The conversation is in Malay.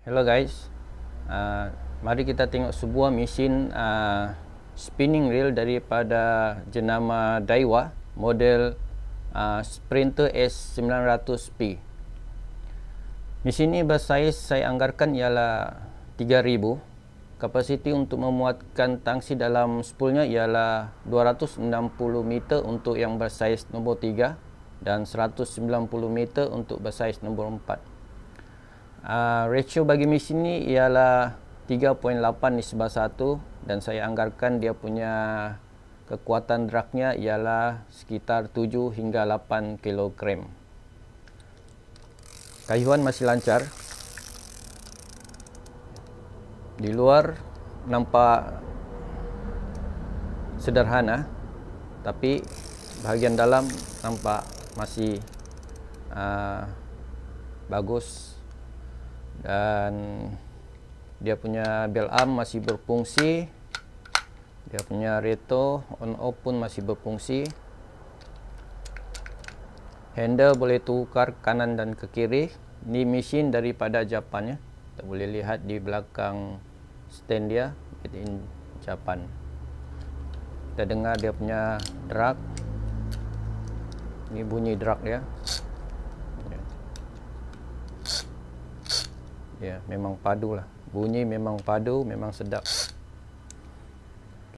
Hello guys uh, Mari kita tengok sebuah mesin uh, spinning reel daripada jenama Daiwa model uh, Sprinter S900P Mesin ini bersaiz saya anggarkan ialah 3000 Kapasiti untuk memuatkan tangsi dalam spoolnya ialah 260 meter untuk yang bersaiz nombor 3 dan 190 meter untuk bersaiz nombor 4 uh, ratio bagi mesin ni ialah 3.8 nisbah 1 dan saya anggarkan dia punya kekuatan dragnya ialah sekitar 7 hingga 8 kg. Kayuhan masih lancar. Di luar nampak sederhana tapi bahagian dalam nampak masih uh, bagus dan dia punya bell arm masih berfungsi dia punya reto on off pun masih berfungsi handle boleh tukar kanan dan ke kiri Ni mesin daripada Japan ya. kita boleh lihat di belakang stand dia made in Japan kita dengar dia punya drag ini bunyi drag ya Ya, memang padu lah. Bunyi memang padu, memang sedap.